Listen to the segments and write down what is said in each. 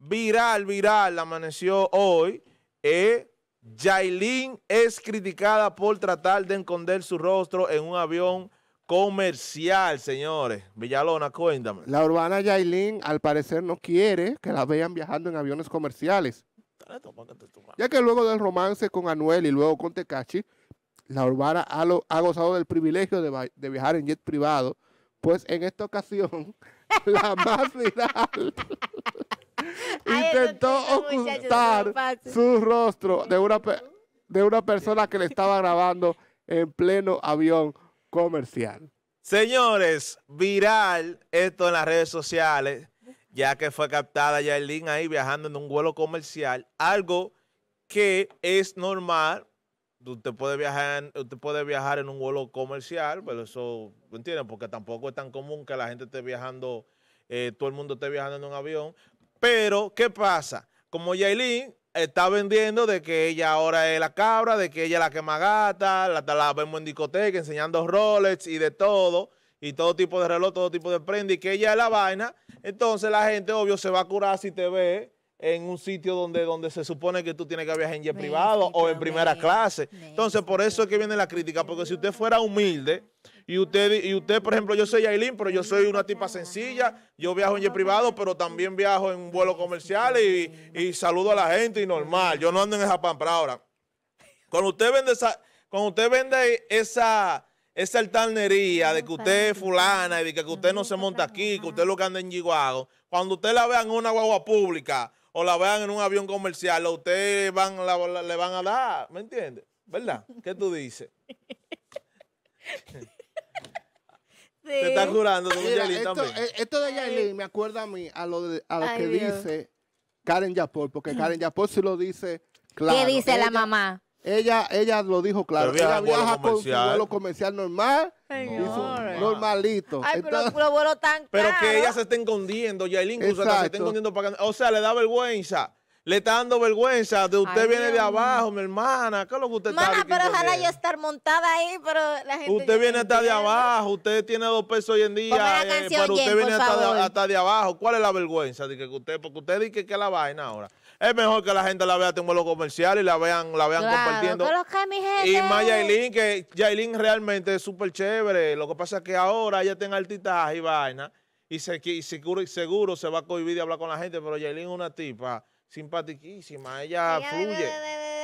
viral, viral, amaneció hoy, y eh, Yailin es criticada por tratar de esconder su rostro en un avión comercial, señores. Villalona, cuéntame. La urbana Yailin, al parecer, no quiere que la vean viajando en aviones comerciales. Ya que luego del romance con Anuel y luego con Tecachi, la urbana ha, gozado del privilegio de, de, viajar en jet privado, pues en esta ocasión, la más viral intentó ocultar su rostro de una, de una persona que le estaba grabando en pleno avión comercial. Señores, viral esto en las redes sociales, ya que fue captada Yailin ahí viajando en un vuelo comercial, algo que es normal. Usted puede viajar, usted puede viajar en un vuelo comercial, pero eso, ¿entienden? Porque tampoco es tan común que la gente esté viajando, eh, todo el mundo esté viajando en un avión, pero, ¿qué pasa? Como Yailin está vendiendo de que ella ahora es la cabra, de que ella es la que la, la vemos en discoteca enseñando Rolex y de todo, y todo tipo de reloj, todo tipo de prenda, y que ella es la vaina, entonces la gente, obvio, se va a curar si te ve en un sitio donde, donde se supone que tú tienes que viajar en jet privado o en primera clase. Entonces, por eso es que viene la crítica, porque si usted fuera humilde y usted, y usted por ejemplo, yo soy Yailin, pero yo soy una tipa sencilla, yo viajo en jet privado, pero también viajo en vuelo comercial y, saludo a la gente y normal. Yo no ando en Japón, pero ahora. Cuando usted vende esa, cuando usted vende esa, esa de que usted es fulana y de que usted no se monta aquí, que usted lo que anda en Yiguago, cuando usted la vea en una guagua pública, o la vean en un avión comercial, o ustedes van, le van a dar, ¿me entiendes? ¿Verdad? ¿Qué tú dices? me Te estás curando, tú un esto, también. Eh, esto de Yailin me acuerda a mí, a lo, de, a lo que dice Karen Yapol, porque Karen Yapol sí lo dice claro. ¿Qué dice la mamá? Ella, ella lo dijo claro. ella viaja con su vuelo comercial normal. normalito. Ay, pero puro vuelo tan caro. Pero que ella se esté escondiendo, el incluso se escondiendo para O sea, le da vergüenza le está dando vergüenza. De usted viene de abajo, mi hermana. ¿Qué es lo que usted Mana, pero ojalá yo estar montada ahí, pero Usted viene hasta de abajo, usted tiene dos pesos hoy en día, eh, pero usted viene hasta de, abajo. ¿Cuál es la vergüenza? De que usted, porque usted dice que la vaina ahora. Es mejor que la gente la vea en los comercial y la vean, la vean compartiendo. Y más Yailin, que Yailin realmente es súper chévere. Lo que pasa es que ahora ella tiene altitas y vaina. Y, se, y seguro, se va a cohibir de hablar con la gente, pero Yailin es una tipa simpaticísima, ella, fluye.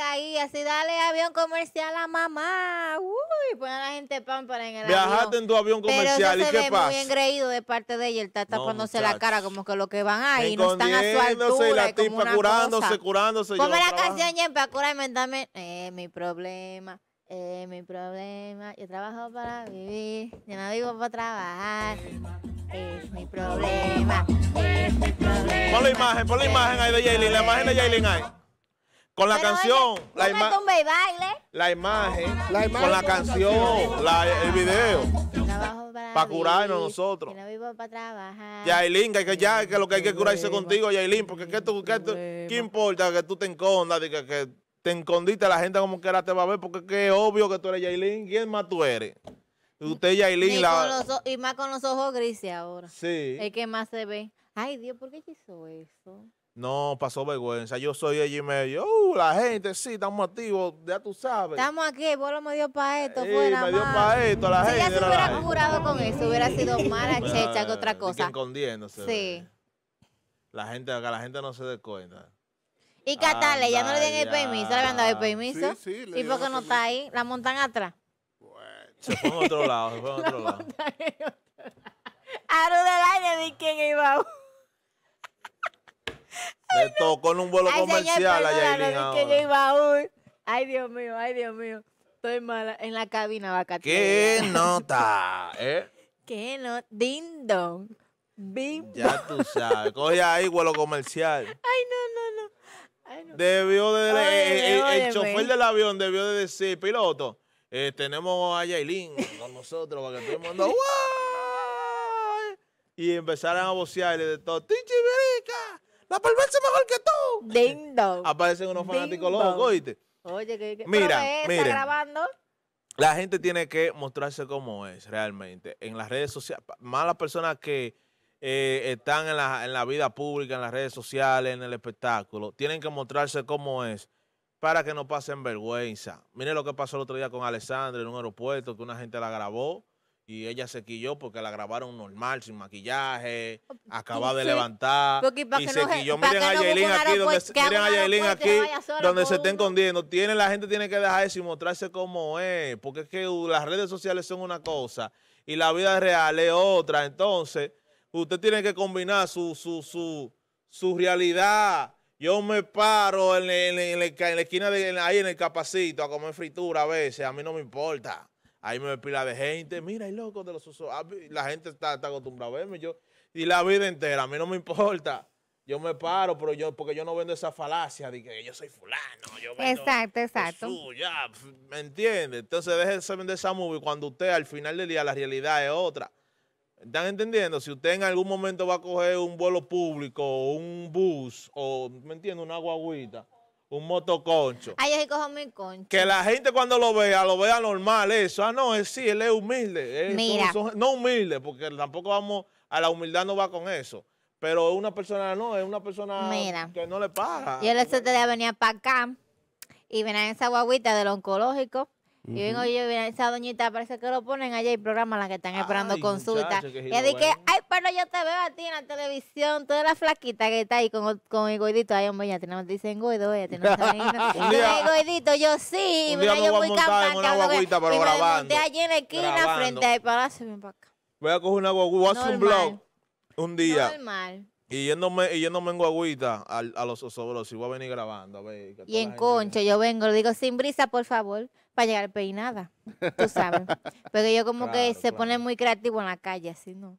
ahí, así dale avión comercial a mamá. Uy, pone a la gente para en el Viajaste avión. en tu avión comercial, Pero eso ¿y se qué ve muy engreído de parte de ella, él está tapándose la cara como que lo que van ahí, no están a su altura. Y la tipa como una curándose, cosa. curándose. Ponme la canción, Jen, para curarme, dame, eh, mi problema. Eh, mi problema, yo trabajo para vivir, yo no vivo para trabajar. Es mi problema, es problema. Pon la imagen, pon la imagen ahí de Jaylin, la imagen de Jaylin ahí. Con la canción, la, imagen, con la canción, el video. para, curarnos nosotros. ya que, ya que lo que hay que curarse contigo, Yailin, porque que tú, que ¿qué importa que tú te encondas? Que, que te encondiste, la gente como quiera te va a ver, porque que es obvio que tú eres Yailin. ¿Quién más tú eres? Usted, y la. y más con los ojos grises ahora. Sí. Es que más se ve. Ay, Dios, ¿por qué hizo eso? No, pasó vergüenza. Yo soy ella y medio. Uh, la gente, sí, estamos activos, ya tú sabes. Estamos aquí, el lo me dio para esto, sí, fuera me dio para esto, la si gente. Si ella se hubiera curado con eso, hubiera sido mala checha que otra cosa. Escondiéndose. Sí. La gente, acá la gente no se dé Y Catale, ya no le den el permiso, le habían dado el permiso. Sí, ¿Y por qué no está ahí? La montan atrás. Se fue a otro lado, se fue a otro lado. Aro la Aire, de que iba? tocó en un vuelo comercial a Ay, Dios mío, ay, Dios mío. Estoy mala. En la cabina, vaca. ¿Qué nota? ¿Eh? ¿Qué nota, Ding Bim. Ya tú sabes. Coge ahí vuelo comercial. Ay, no, no, no. Debió de... Eh, eh, el chofer del avión debió de decir, piloto eh, tenemos a Yailin con nosotros para que todo el mundo y empezaran a vocearle de todo. ¡Tichi Verica! ¡La perversa mejor que tú! Dindo. Aparecen unos fanáticos locos, ¿oíste? Oye, que, que mira, mira, grabando. La gente tiene que mostrarse como es realmente. En las redes sociales, más las personas que eh, están en la, en la vida pública, en las redes sociales, en el espectáculo, tienen que mostrarse cómo es para que no pasen vergüenza. Mire lo que pasó el otro día con Alessandra en un aeropuerto, que una gente la grabó y ella se quilló porque la grabaron normal, sin maquillaje, acababa de levantar y se quilló. Miren a Yailin aquí, donde, a se está escondiendo. Tiene, la gente tiene que dejar eso y mostrarse como es, porque es que las redes sociales son una cosa y la vida real es otra. Entonces, usted tiene que combinar su, su, su, su realidad yo me paro en, la esquina, de, ahí en el capacito, a comer fritura a veces, a mí no me importa. Ahí me pila de gente, mira, hay loco de los usos. Ah, la gente está, acostumbrada a verme, yo, y la vida entera, a mí no me importa. Yo me paro, pero yo, porque yo no vendo esa falacia de que yo soy fulano, yo Exacto, exacto. Ah, ¿me entiendes? Entonces déjese vender esa movie cuando usted al final del día la realidad es otra. ¿Están entendiendo? Si usted en algún momento va a coger un vuelo público, un bus, o, ¿me entiendes?, Una guaguita, un motoconcho. Ay, yo sí cojo mi concho. Que la gente cuando lo vea, lo vea normal eso. Ah, no, es, sí, él es humilde. Eh, Mira. no humilde, porque tampoco vamos, a la humildad no va con eso. Pero una persona no, es una persona que no le paga. Yo el otro día venía para acá y venía a esa guaguita del oncológico y vengo yo, esa doñita parece que lo ponen allá y programas las que están esperando ay, consulta. Muchacho, y dije, que, ay, pero yo te veo a ti en la televisión, toda la flaquita que está ahí con, con el goidito. Ay, hombre, ya tenemos, dicen goido, ya tenemos. el goidito, yo sí, un día mira, yo muy en Una guaguita, pero grabando. Me allí en la esquina, frente al palacio, ven para acá. Voy a coger una guaguita, voy a hacer un blog. Un día. Normal. Y yéndome, y yéndome en agüita, a, a los osobros, si voy a venir grabando. y en concha, yo vengo, lo digo, sin brisa, por favor, para llegar peinada. Tú sabes. Pero yo como que se pone muy creativo en la calle, así, ¿no?